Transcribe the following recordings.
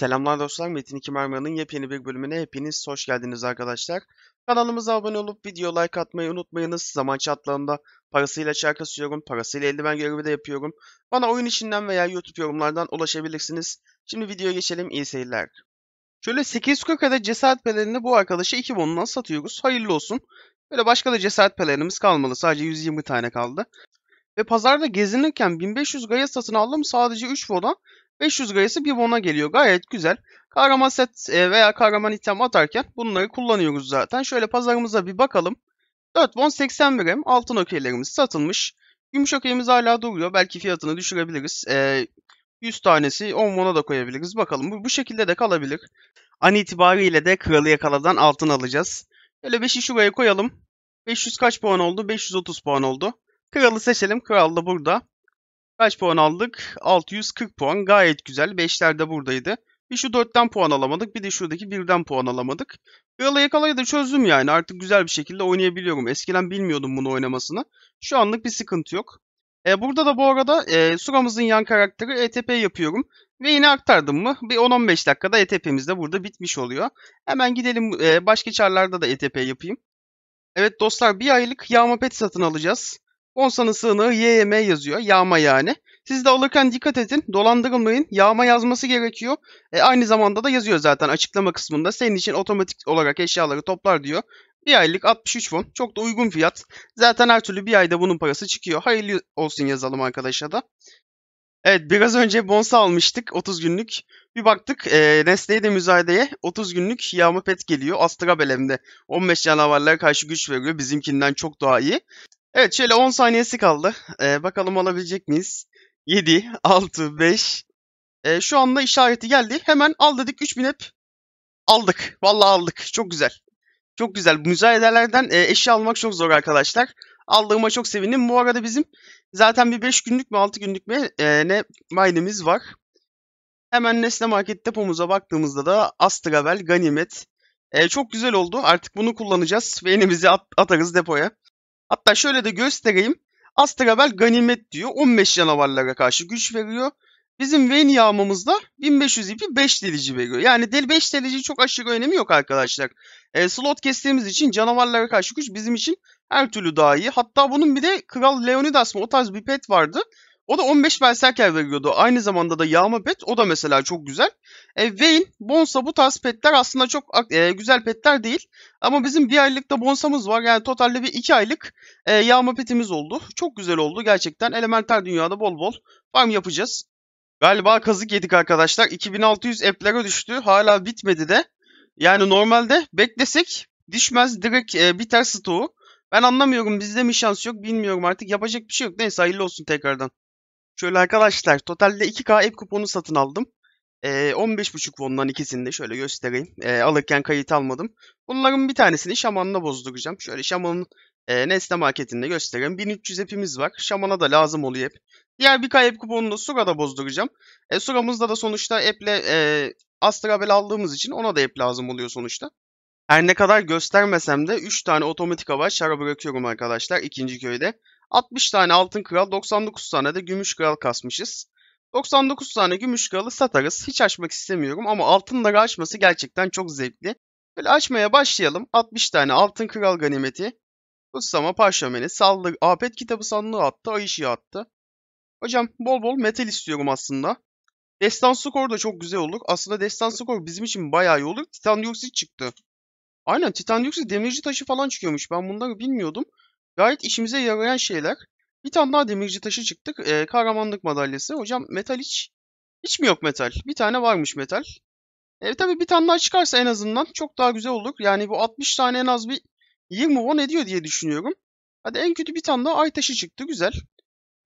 Selamlar dostlar, Metin 2 Marmara'nın yepyeni bir bölümüne hepiniz hoş geldiniz arkadaşlar. Kanalımıza abone olup video like atmayı unutmayınız. Zaman çatlarında parasıyla şarkı sunuyorum, parasıyla eldiven görevi de yapıyorum. Bana oyun içinden veya YouTube yorumlardan ulaşabilirsiniz. Şimdi videoya geçelim, iyi seyirler. Şöyle 840 adet cesaret pelerini bu arkadaşa 2 bonundan satıyoruz. Hayırlı olsun. Böyle başka da cesaret pelerimiz kalmalı. Sadece 120 tane kaldı. Ve pazarda gezinirken 1500 gaya satın aldım sadece 3 vodan 500 gayesi bir bona geliyor. Gayet güzel. Kahraman set e, veya kahraman item atarken bunları kullanıyoruz zaten. Şöyle pazarımıza bir bakalım. 4 bon 80 birim. Altın okeylerimiz satılmış. Gümüş okeyimiz hala duruyor. Belki fiyatını düşürebiliriz. 100 e, tanesi 10 bona da koyabiliriz. Bakalım bu, bu şekilde de kalabilir. An itibariyle de kralı yakaladan altın alacağız. Şöyle 5'i şuraya koyalım. 500 kaç puan oldu? 530 puan oldu. Kralı seçelim. Kral da burada. Kaç puan aldık? 640 puan. Gayet güzel. 5'ler de buradaydı. Bir şu 4'ten puan alamadık. Bir de şuradaki 1'den puan alamadık. Yala yakalayı da çözdüm yani. Artık güzel bir şekilde oynayabiliyorum. Eskiden bilmiyordum bunu oynamasını. Şu anlık bir sıkıntı yok. E, burada da bu arada e, Suramızın yan karakteri ETP yapıyorum. Ve yine aktardım mı bir 10-15 dakikada ETP'miz de burada bitmiş oluyor. Hemen gidelim e, başka çarlarda da ETP yapayım. Evet dostlar bir aylık yağma pet satın alacağız. Onsa'nın sığınağı YM yazıyor. Yağma yani. Siz de alırken dikkat edin. Dolandırılmayın. Yağma yazması gerekiyor. E, aynı zamanda da yazıyor zaten açıklama kısmında. Senin için otomatik olarak eşyaları toplar diyor. Bir aylık 63 fon, Çok da uygun fiyat. Zaten her türlü bir ayda bunun parası çıkıyor. Hayırlı olsun yazalım arkadaşa da. Evet biraz önce bonsa almıştık 30 günlük. Bir baktık e, nesneye de müzayedeye 30 günlük yağma pet geliyor. Astrabel hem 15 canavarlara karşı güç veriyor. Bizimkinden çok daha iyi. Evet şöyle 10 saniyesi kaldı. Ee, bakalım alabilecek miyiz? 7, 6, 5. Ee, şu anda işareti geldi. Hemen al dedik 3000 hep. Aldık. Vallahi aldık. Çok güzel. Çok güzel. Müzayedelerden e, eşya almak çok zor arkadaşlar. Aldığıma çok sevindim. Bu arada bizim zaten bir 5 günlük mü 6 günlük mü e, ne mine'imiz var. Hemen Nesne Market depomuza baktığımızda da Astravel, Ganimet. E, çok güzel oldu. Artık bunu kullanacağız ve elimizi at atarız depoya. Hatta şöyle de göstereyim. Astrabel ganimet diyor. 15 canavarlara karşı güç veriyor. Bizim Vayne yağmamızda 1500 ipi 5 delici veriyor. Yani del 5 delici çok aşırı önemi yok arkadaşlar. E, slot kestiğimiz için canavarlara karşı güç bizim için her türlü daha iyi. Hatta bunun bir de Kral Leonidas mı o tarz bir pet vardı. O da 15 Berserker veriyordu. Aynı zamanda da yağma pet. O da mesela çok güzel. E, Vayne, Bonsa bu tarz petler aslında çok e, güzel petler değil. Ama bizim bir aylık da Bonsa'mız var. Yani totalde bir iki aylık e, yağma petimiz oldu. Çok güzel oldu gerçekten. Elementer dünyada bol bol farm yapacağız. Galiba kazık yedik arkadaşlar. 2600 eplere düştü. Hala bitmedi de. Yani normalde beklesek düşmez direkt e, biter stoğu. Ben anlamıyorum. Bizde mi şans yok bilmiyorum artık. Yapacak bir şey yok. Neyse hayırlı olsun tekrardan. Şöyle arkadaşlar totalde 2K app kuponu satın aldım. E, ee, 15.5 won'dan ikisini de şöyle göstereyim. E, alırken kayıt almadım. Bunların bir tanesini şamanla bozduracağım. Şöyle şamanın e, Nesne marketinde göstereyim. 1300 app'imiz var. Şamana da lazım oluyor app. Diğer bir app kuponunu da Sura'da bozduracağım. E, Sura'mızda da sonuçta app'le e, Astrabel aldığımız için ona da app lazım oluyor sonuçta. Her ne kadar göstermesem de 3 tane otomatik hava şara bırakıyorum arkadaşlar ikinci köyde. 60 tane altın kral, 99 tane de gümüş kral kasmışız. 99 tane gümüş kralı satarız. Hiç açmak istemiyorum ama altınları açması gerçekten çok zevkli. Böyle açmaya başlayalım. 60 tane altın kral ganimeti. Kutsama parşömeni, saldır, afet kitabı sandığı attı, ay ışığı attı. Hocam bol bol metal istiyorum aslında. Destan skor da çok güzel olur. Aslında destan skor bizim için bayağı iyi olur. Titan dioksit çıktı. Aynen titan dioksit demirci taşı falan çıkıyormuş. Ben bunları bilmiyordum. Gayet işimize yarayan şeyler. Bir tane daha demirci taşı çıktık. Ee, kahramanlık madalyası. Hocam metal hiç hiç mi yok metal? Bir tane varmış metal. E, tabii bir tane daha çıkarsa en azından çok daha güzel olur. Yani bu 60 tane en az bir 20 won ediyor diye düşünüyorum. Hadi en kötü bir tane daha ay taşı çıktı. Güzel.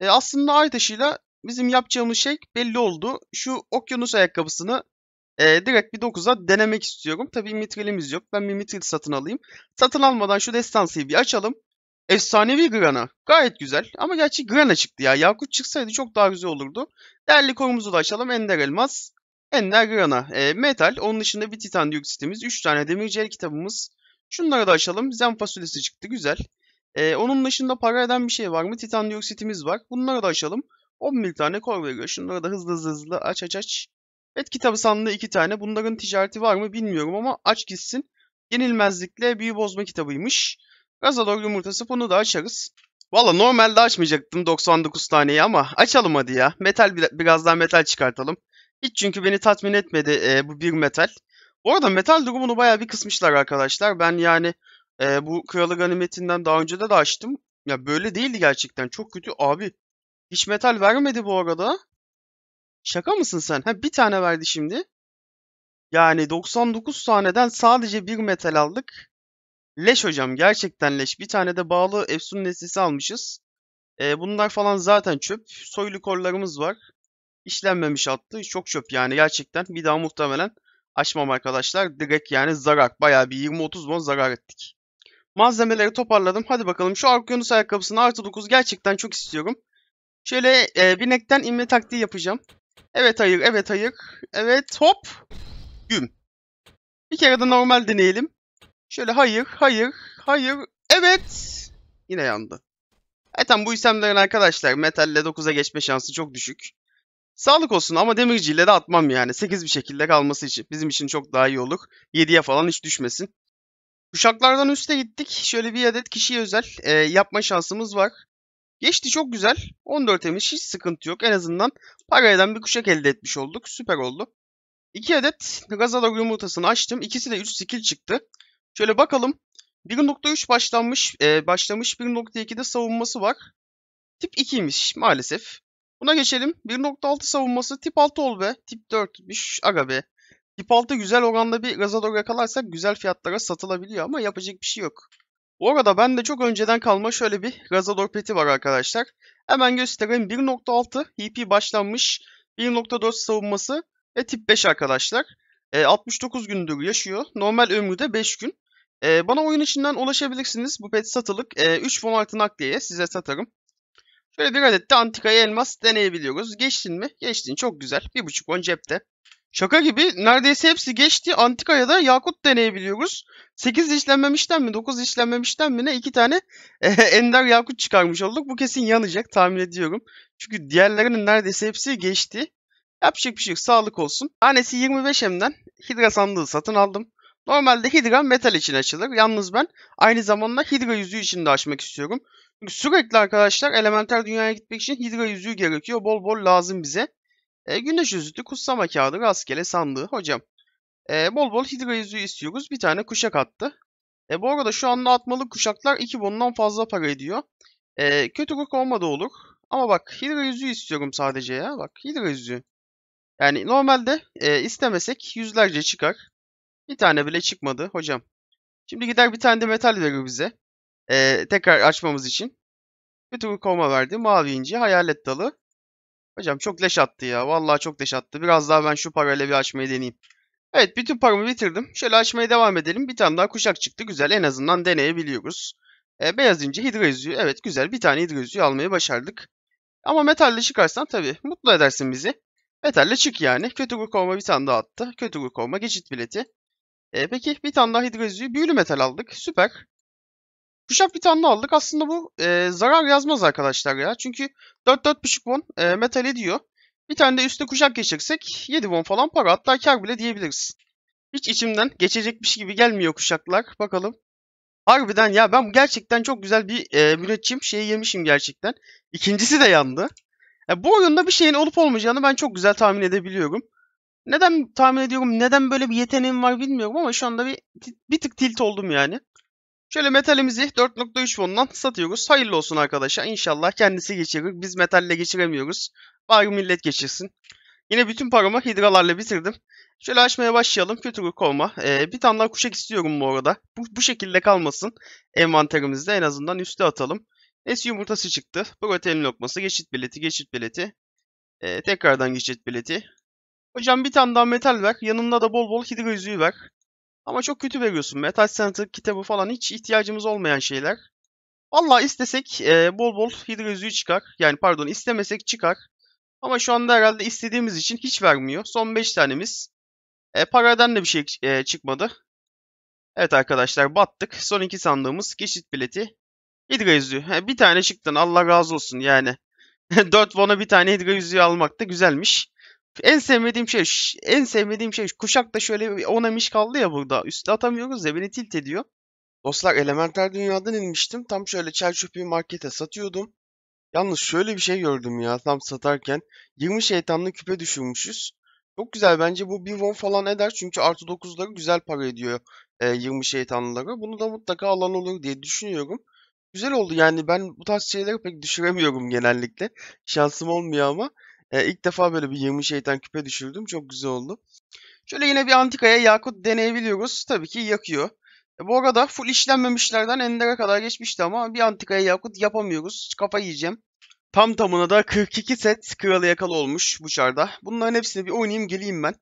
E, aslında ay taşıyla bizim yapacağımız şey belli oldu. Şu okyanus ayakkabısını e, direkt bir 9'a denemek istiyorum. Tabii mitrilimiz yok. Ben bir mitril satın alayım. Satın almadan şu destansiyi bir açalım. Efsanevi Grana. Gayet güzel. Ama gerçi Grana çıktı ya. Yakut çıksaydı çok daha güzel olurdu. Değerli korumuzu da açalım. Ender Elmas. Ender Grana. E, metal. Onun dışında bir Titan Dioksitimiz. 3 tane Demirci El kitabımız. Şunları da açalım. Zen fasulyesi çıktı. Güzel. E, onun dışında para eden bir şey var mı? Titan Dioksitimiz var. Bunları da açalım. 10 bin tane kor veriyor. Şunları da hızlı hızlı hızlı aç aç aç. Evet kitabı sandığı 2 tane. Bunların ticareti var mı bilmiyorum ama aç gitsin. Yenilmezlikle büyü bozma kitabıymış. Gazador yumurtası bunu da açarız. Valla normalde açmayacaktım 99 taneyi ama açalım hadi ya. Metal biraz daha metal çıkartalım. Hiç çünkü beni tatmin etmedi e, bu bir metal. Bu arada metal durumunu bayağı bir kısmışlar arkadaşlar. Ben yani e, bu kralı ganimetinden daha önce de de açtım. Ya böyle değildi gerçekten. Çok kötü abi. Hiç metal vermedi bu arada. Şaka mısın sen? Ha bir tane verdi şimdi. Yani 99 taneden sadece bir metal aldık. Leş hocam gerçekten leş. Bir tane de bağlı Efsun nesnesi almışız. E, bunlar falan zaten çöp. Soylu korlarımız var. İşlenmemiş attı. Çok çöp yani gerçekten. Bir daha muhtemelen açmam arkadaşlar. Direkt yani zarar. Bayağı bir 20-30 bon zarar ettik. Malzemeleri toparladım. Hadi bakalım şu Arkyonus ayakkabısını artı 9 gerçekten çok istiyorum. Şöyle e, binekten inme taktiği yapacağım. Evet hayır, evet hayır. Evet hop. Güm. Bir kere de normal deneyelim. Şöyle hayır, hayır, hayır. Evet. Yine yandı. Zaten e bu isimlerin arkadaşlar metalle 9'a geçme şansı çok düşük. Sağlık olsun ama demirciyle de atmam yani. 8 bir şekilde kalması için. Bizim için çok daha iyi olur. 7'ye falan hiç düşmesin. Uşaklardan üste gittik. Şöyle bir adet kişiye özel e, yapma şansımız var. Geçti çok güzel. 14 emiş hiç sıkıntı yok. En azından parayla bir kuşak elde etmiş olduk. Süper oldu. 2 adet Gazalog yumurtasını açtım. İkisi de 3 skill çıktı. Şöyle bakalım. 1.3 başlanmış, e, başlamış 1.2'de savunması var. Tip 2'ymiş maalesef. Buna geçelim. 1.6 savunması tip 6 ol be. Tip 4'müş aga be. Tip 6 güzel oranda bir Razador yakalarsak güzel fiyatlara satılabiliyor ama yapacak bir şey yok. Bu arada ben de çok önceden kalma şöyle bir Razador peti var arkadaşlar. Hemen göstereyim. 1.6 HP başlanmış. 1.4 savunması ve tip 5 arkadaşlar. E, 69 gündür yaşıyor. Normal ömrü de 5 gün. E, bana oyun içinden ulaşabilirsiniz. Bu pet satılık. E, 3 fon altı nakliyeye size satarım. Şöyle bir adet de antikaya elmas deneyebiliyoruz. Geçtin mi? Geçtin. Çok güzel. 1.5 on cepte. Şaka gibi neredeyse hepsi geçti. Antikaya da yakut deneyebiliyoruz. 8 işlenmemişten mi 9 işlenmemişten mi ne 2 tane e, ender yakut çıkarmış olduk. Bu kesin yanacak tahmin ediyorum. Çünkü diğerlerinin neredeyse hepsi geçti. Yapacak bir şey yok. Sağlık olsun. Tanesi 25M'den Hidra sandığı satın aldım. Normalde Hidra metal için açılır. Yalnız ben aynı zamanda Hidra yüzüğü için de açmak istiyorum. Çünkü sürekli arkadaşlar elementer dünyaya gitmek için Hidra yüzüğü gerekiyor. Bol bol lazım bize. E, güneş yüzüğü, kutsama kağıdı, rastgele sandığı. Hocam e, bol bol Hidra yüzüğü istiyoruz. Bir tane kuşak attı. E, bu arada şu anda atmalı kuşaklar 2 bondan fazla para ediyor. E, kötü ruh olmadı olur. Ama bak Hidra yüzüğü istiyorum sadece ya. Bak Hidra yüzüğü. Yani normalde e, istemesek yüzlerce çıkar. Bir tane bile çıkmadı hocam. Şimdi gider bir tane de metal veriyor bize. E, tekrar açmamız için. Bir tur koma verdi. Mavi inci, hayalet dalı. Hocam çok leş attı ya. Vallahi çok leş attı. Biraz daha ben şu parayla bir açmayı deneyeyim. Evet bütün paramı bitirdim. Şöyle açmaya devam edelim. Bir tane daha kuşak çıktı. Güzel en azından deneyebiliyoruz. E, beyaz ince hidra yüzüğü. Evet güzel bir tane hidra yüzüğü almayı başardık. Ama metalle çıkarsan tabii mutlu edersin bizi. Metalle çık yani. Kötü gurk bir tane daha attı. Kötü gurk geçit bileti. E, peki bir tane daha hidrozüğü büyülü metal aldık. Süper. Kuşak bir tane daha aldık. Aslında bu e, zarar yazmaz arkadaşlar ya. Çünkü 4-4.5 won e, metal ediyor. Bir tane de üstte kuşak geçirsek 7 won falan para hatta kar bile diyebiliriz. Hiç içimden geçecekmiş gibi gelmiyor kuşaklar. Bakalım. Harbiden ya ben gerçekten çok güzel bir e, müneccim şeyi yemişim gerçekten. İkincisi de yandı. Yani bu oyunda bir şeyin olup olmayacağını ben çok güzel tahmin edebiliyorum. Neden tahmin ediyorum, neden böyle bir yeteneğim var bilmiyorum ama şu anda bir bir tık tilt oldum yani. Şöyle metalimizi 4.3 fondan satıyoruz. Hayırlı olsun arkadaşlar. İnşallah kendisi geçirir. Biz metalle geçiremiyoruz. Bari millet geçirsin. Yine bütün paramı hidralarla bitirdim. Şöyle açmaya başlayalım. Future Coma. Ee, bir tane daha kuşak istiyorum bu arada. Bu, bu şekilde kalmasın. Envanterimizde en azından üste atalım. S yumurtası çıktı. Protein lokması, geçit bileti, geçit bileti. Ee, tekrardan geçit bileti. Hocam bir tane daha metal ver. Yanında da bol bol hidro yüzüğü ver. Ama çok kötü veriyorsun. Metal Center kitabı falan hiç ihtiyacımız olmayan şeyler. Valla istesek e, bol bol hidro yüzüğü çıkar. Yani pardon istemesek çıkar. Ama şu anda herhalde istediğimiz için hiç vermiyor. Son 5 tanemiz. E, paradan da bir şey e, çıkmadı. Evet arkadaşlar battık. Son iki sandığımız geçit bileti Hidra yüzüğü. He, bir tane çıktın Allah razı olsun yani. 4 Von'a bir tane Hidra yüzüğü almak da güzelmiş. En sevmediğim şey en sevmediğim şey kuşak da şöyle ona miş kaldı ya burada. Üste atamıyoruz ya beni tilt ediyor. Dostlar elementer dünyadan inmiştim. Tam şöyle çel çöpüğü markete satıyordum. Yalnız şöyle bir şey gördüm ya tam satarken. 20 şeytanlı küpe düşürmüşüz. Çok güzel bence bu bir won falan eder. Çünkü artı 9'ları güzel para ediyor e, 20 şeytanlıları. Bunu da mutlaka alan olur diye düşünüyorum. Güzel oldu yani ben bu tarz şeyleri pek düşüremiyorum genellikle. Şansım olmuyor ama e, ilk defa böyle bir 20 şeytan küpe düşürdüm. Çok güzel oldu. Şöyle yine bir antikaya yakut deneyebiliyoruz. Tabii ki yakıyor. E, bu arada full işlenmemişlerden endere kadar geçmişti ama bir antikaya yakut yapamıyoruz. Kafa yiyeceğim. Tam tamına da 42 set kralı yakalı olmuş bu şarda. Bunların hepsini bir oynayayım geleyim ben.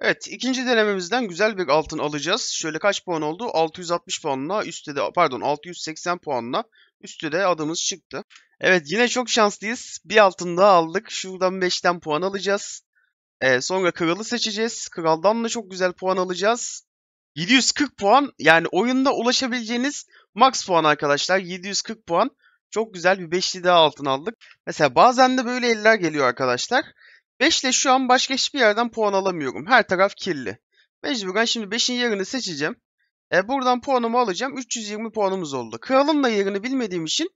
Evet ikinci denememizden güzel bir altın alacağız. Şöyle kaç puan oldu? 660 puanla üstte de pardon 680 puanla üstte de adımız çıktı. Evet yine çok şanslıyız. Bir altın daha aldık. Şuradan 5'ten puan alacağız. Ee, sonra kralı seçeceğiz. Kraldan da çok güzel puan alacağız. 740 puan yani oyunda ulaşabileceğiniz max puan arkadaşlar. 740 puan. Çok güzel bir 5'li daha altın aldık. Mesela bazen de böyle eller geliyor arkadaşlar. 5 ile şu an başka hiçbir yerden puan alamıyorum. Her taraf kirli. Mecburen şimdi 5'in yerini seçeceğim. E, buradan puanımı alacağım. 320 puanımız oldu. Kralın da yerini bilmediğim için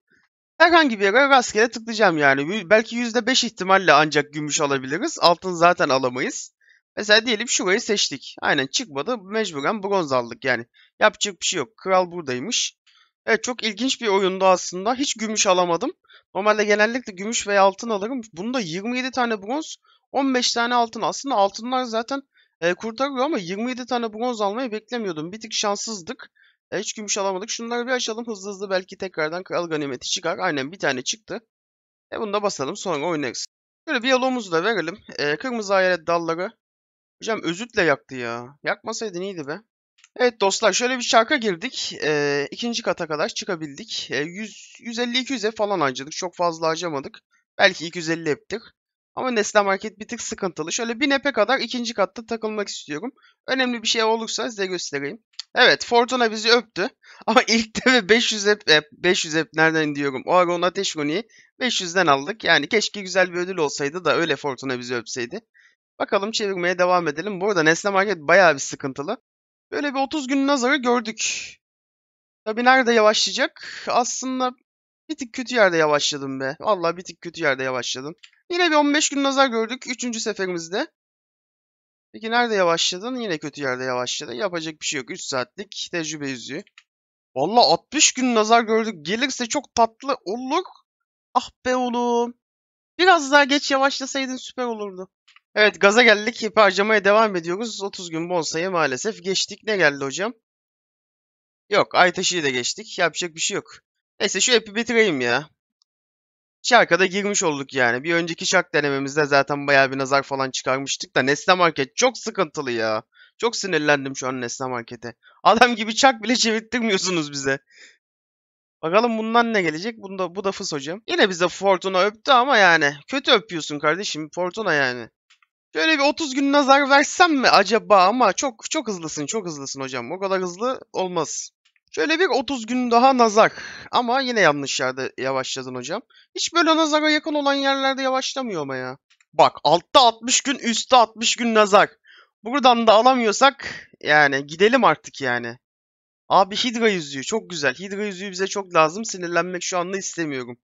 herhangi bir yere rastgele tıklayacağım yani. Belki %5 ihtimalle ancak gümüş alabiliriz. Altın zaten alamayız. Mesela diyelim şurayı seçtik. Aynen çıkmadı. Mecburen bronz aldık yani. Yapacak bir şey yok. Kral buradaymış. Evet çok ilginç bir oyundu aslında. Hiç gümüş alamadım. Normalde genellikle gümüş veya altın alırım. Bunda 27 tane bronz, 15 tane altın. Aslında altınlar zaten e, kurtarıyor ama 27 tane bronz almayı beklemiyordum. Bir tık şanssızdık. E, hiç gümüş alamadık. Şunları bir açalım hızlı hızlı belki tekrardan kral ganimeti çıkar. Aynen bir tane çıktı. E, bunu da basalım sonra oynarız. Şöyle bir yalumuzu da verelim. E, kırmızı hayalet dalları. Hocam özütle yaktı ya. Yakmasaydı iyiydi be. Evet dostlar şöyle bir çarka girdik. E, ikinci kata kadar çıkabildik. E, ee, 150-200'e falan harcadık. Çok fazla harcamadık. Belki 250 yaptık. Ama Nesne Market bir tık sıkıntılı. Şöyle 1000 epe kadar ikinci katta takılmak istiyorum. Önemli bir şey olursa size göstereyim. Evet Fortuna bizi öptü. Ama ilk de 500 hep, hep 500 hep nereden diyorum. O Aron Ateş Runi'yi 500'den aldık. Yani keşke güzel bir ödül olsaydı da öyle Fortuna bizi öpseydi. Bakalım çevirmeye devam edelim. Burada Nesne Market bayağı bir sıkıntılı. Böyle bir 30 günün nazarı gördük. Tabii nerede yavaşlayacak? Aslında bir tık kötü yerde yavaşladım be. Vallahi bir tık kötü yerde yavaşladım. Yine bir 15 gün nazar gördük 3. seferimizde. Peki nerede yavaşladın? Yine kötü yerde yavaşladın. Yapacak bir şey yok. 3 saatlik tecrübe yüzüğü. Valla 60 gün nazar gördük. Gelirse çok tatlı olur. Ah be oğlum. Biraz daha geç yavaşlasaydın süper olurdu. Evet gaza geldik. İp harcamaya devam ediyoruz. 30 gün bonsaya maalesef geçtik. Ne geldi hocam? Yok Aytaş'ı da geçtik. Yapacak bir şey yok. Neyse şu epi bitireyim ya. Şarkada girmiş olduk yani. Bir önceki şark denememizde zaten bayağı bir nazar falan çıkarmıştık da Nesne Market çok sıkıntılı ya. Çok sinirlendim şu an Nesne Market'e. Adam gibi çak bile çevirttirmiyorsunuz bize. Bakalım bundan ne gelecek? Bunda, bu da fıs hocam. Yine bize Fortuna öptü ama yani. Kötü öpüyorsun kardeşim. Fortuna yani. Şöyle bir 30 gün nazar versem mi acaba ama çok çok hızlısın çok hızlısın hocam. O kadar hızlı olmaz. Şöyle bir 30 gün daha nazar. Ama yine yanlış yerde yavaşladın hocam. Hiç böyle nazara yakın olan yerlerde yavaşlamıyor ama ya. Bak altta 60 gün üstte 60 gün nazar. Buradan da alamıyorsak yani gidelim artık yani. Abi Hidra yüzüğü çok güzel. Hidra yüzüğü bize çok lazım. Sinirlenmek şu anda istemiyorum.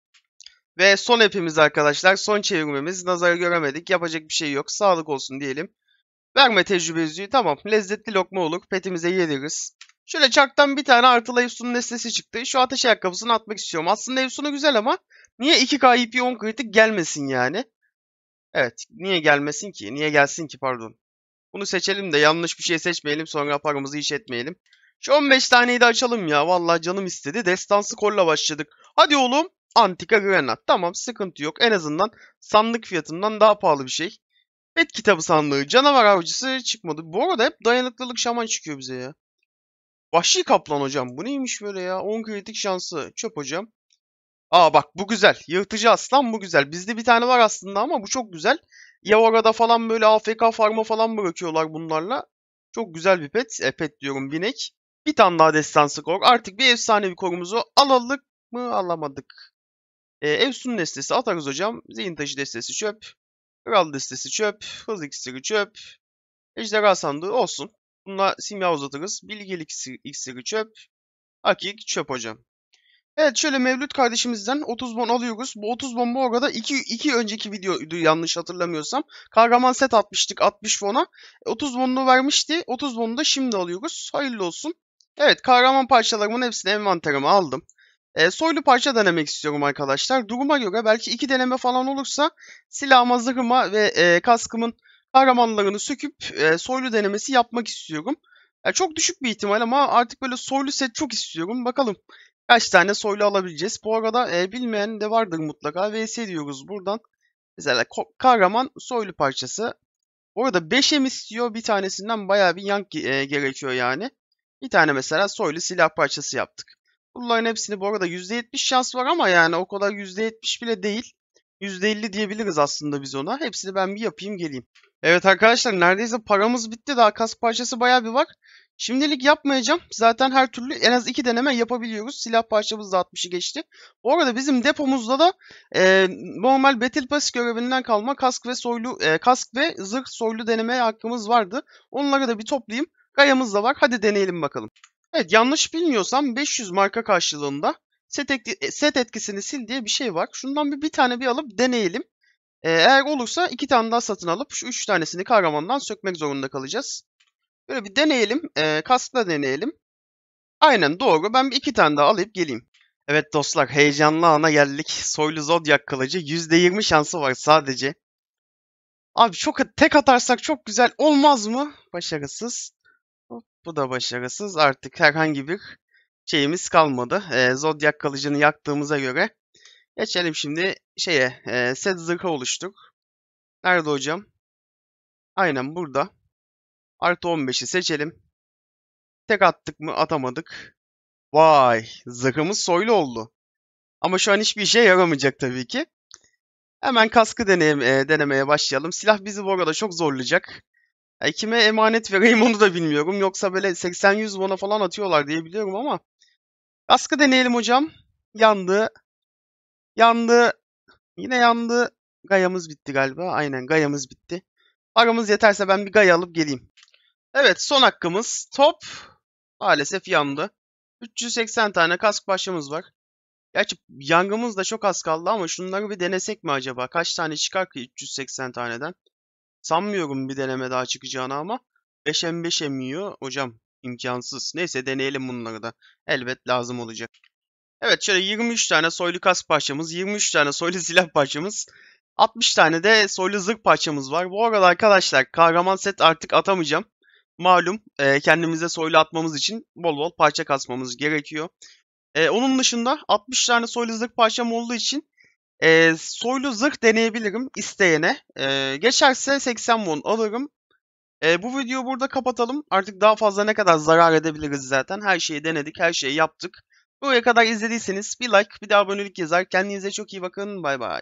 Ve son hepimiz arkadaşlar son çevirmemiz nazarı göremedik yapacak bir şey yok sağlık olsun diyelim. Verme tecrübesi tamam lezzetli lokma olur petimize yediririz. Şöyle çaktan bir tane artılı Efsun'un nesnesi çıktı. Şu ateş ayakkabısını atmak istiyorum. Aslında Efsun'u güzel ama niye 2K IP 10 kritik gelmesin yani? Evet niye gelmesin ki? Niye gelsin ki pardon. Bunu seçelim de yanlış bir şey seçmeyelim sonra paramızı iş etmeyelim. Şu 15 taneyi de açalım ya. Vallahi canım istedi. Destansı kolla başladık. Hadi oğlum. Antika Güvenat. Tamam sıkıntı yok. En azından sandık fiyatından daha pahalı bir şey. Bet kitabı sandığı. Canavar avcısı çıkmadı. Bu arada hep dayanıklılık şaman çıkıyor bize ya. Vahşi kaplan hocam. Bu neymiş böyle ya? 10 kritik şansı. Çöp hocam. Aa bak bu güzel. Yırtıcı aslan bu güzel. Bizde bir tane var aslında ama bu çok güzel. Yavara'da falan böyle AFK farma falan bırakıyorlar bunlarla. Çok güzel bir pet. E, pet diyorum binek. Bir tane daha destansı skor. Artık bir efsane bir korumuzu alalık mı alamadık. E, ee, Efsun destesi atarız hocam. Zihin taşı destesi çöp. Kral destesi çöp. Hız iksiri çöp. Ejderha sandığı olsun. Bununla simya uzatırız. Bilgelik iksiri çöp. Akik çöp hocam. Evet şöyle Mevlüt kardeşimizden 30 bon alıyoruz. Bu 30 bon bu arada 2, 2 önceki videoydu yanlış hatırlamıyorsam. Kahraman set atmıştık 60 bona. 30 e, bonunu vermişti. 30 bonu da şimdi alıyoruz. Hayırlı olsun. Evet kahraman parçalarımın hepsini envanterime aldım. E, soylu parça denemek istiyorum arkadaşlar. Duruma göre belki iki deneme falan olursa silahıma, zırhıma ve e, kaskımın kahramanlarını söküp e, soylu denemesi yapmak istiyorum. Yani e, çok düşük bir ihtimal ama artık böyle soylu set çok istiyorum. Bakalım kaç tane soylu alabileceğiz. Bu arada e, bilmeyen de vardır mutlaka. VS diyoruz buradan. Mesela kahraman soylu parçası. Orada 5M istiyor. Bir tanesinden baya bir yank e, gerekiyor yani. Bir tane mesela soylu silah parçası yaptık. Bunların hepsini bu arada %70 şans var ama yani o kadar %70 bile değil. %50 diyebiliriz aslında biz ona. Hepsini ben bir yapayım geleyim. Evet arkadaşlar neredeyse paramız bitti. Daha kas parçası baya bir var. Şimdilik yapmayacağım. Zaten her türlü en az iki deneme yapabiliyoruz. Silah parçamız da 60'ı geçti. Bu arada bizim depomuzda da e, normal Battle Pass görevinden kalma kask ve soylu e, kask ve zırh soylu deneme hakkımız vardı. Onları da bir toplayayım. Gayamız da var. Hadi deneyelim bakalım. Evet yanlış bilmiyorsam 500 marka karşılığında set, etki, e, set etkisini sil diye bir şey var. Şundan bir, bir tane bir alıp deneyelim. Ee, eğer olursa iki tane daha satın alıp şu üç tanesini kahramandan sökmek zorunda kalacağız. Böyle bir deneyelim. Ee, kaskla deneyelim. Aynen doğru. Ben bir iki tane daha alıp geleyim. Evet dostlar heyecanlı ana geldik. Soylu Zodyak kılıcı %20 şansı var sadece. Abi çok tek atarsak çok güzel olmaz mı? Başarısız. Bu da başarısız. Artık herhangi bir şeyimiz kalmadı. E, ee, Zodiac kalıcını yaktığımıza göre. Geçelim şimdi şeye. E, set zırhı oluştuk. Nerede hocam? Aynen burada. Artı 15'i seçelim. Tek attık mı atamadık. Vay zırhımız soylu oldu. Ama şu an hiçbir işe yaramayacak tabii ki. Hemen kaskı deneyim, e, denemeye başlayalım. Silah bizi bu arada çok zorlayacak. Ya kime emanet vereyim onu da bilmiyorum. Yoksa böyle 80-100 bona falan atıyorlar diye biliyorum ama. Kaskı deneyelim hocam. Yandı. Yandı. Yine yandı. Gayamız bitti galiba. Aynen gayamız bitti. Paramız yeterse ben bir gay alıp geleyim. Evet son hakkımız. Top maalesef yandı. 380 tane kask başımız var. Gerçi yangımız da çok az kaldı ama şunları bir denesek mi acaba? Kaç tane çıkar ki 380 taneden? Sanmıyorum bir deneme daha çıkacağını ama 5M 5M Hocam imkansız. Neyse deneyelim bunları da. Elbet lazım olacak. Evet şöyle 23 tane soylu kas parçamız, 23 tane soylu silah parçamız, 60 tane de soylu zırh parçamız var. Bu arada arkadaşlar kahraman set artık atamayacağım. Malum e, kendimize soylu atmamız için bol bol parça kasmamız gerekiyor. E, onun dışında 60 tane soylu zırh parçam olduğu için e, soylu zırh deneyebilirim isteyene. E, geçerse 80 won alırım. E, bu videoyu burada kapatalım. Artık daha fazla ne kadar zarar edebiliriz zaten. Her şeyi denedik, her şeyi yaptık. Buraya kadar izlediyseniz bir like, bir de abonelik yazar. Kendinize çok iyi bakın. Bay bay.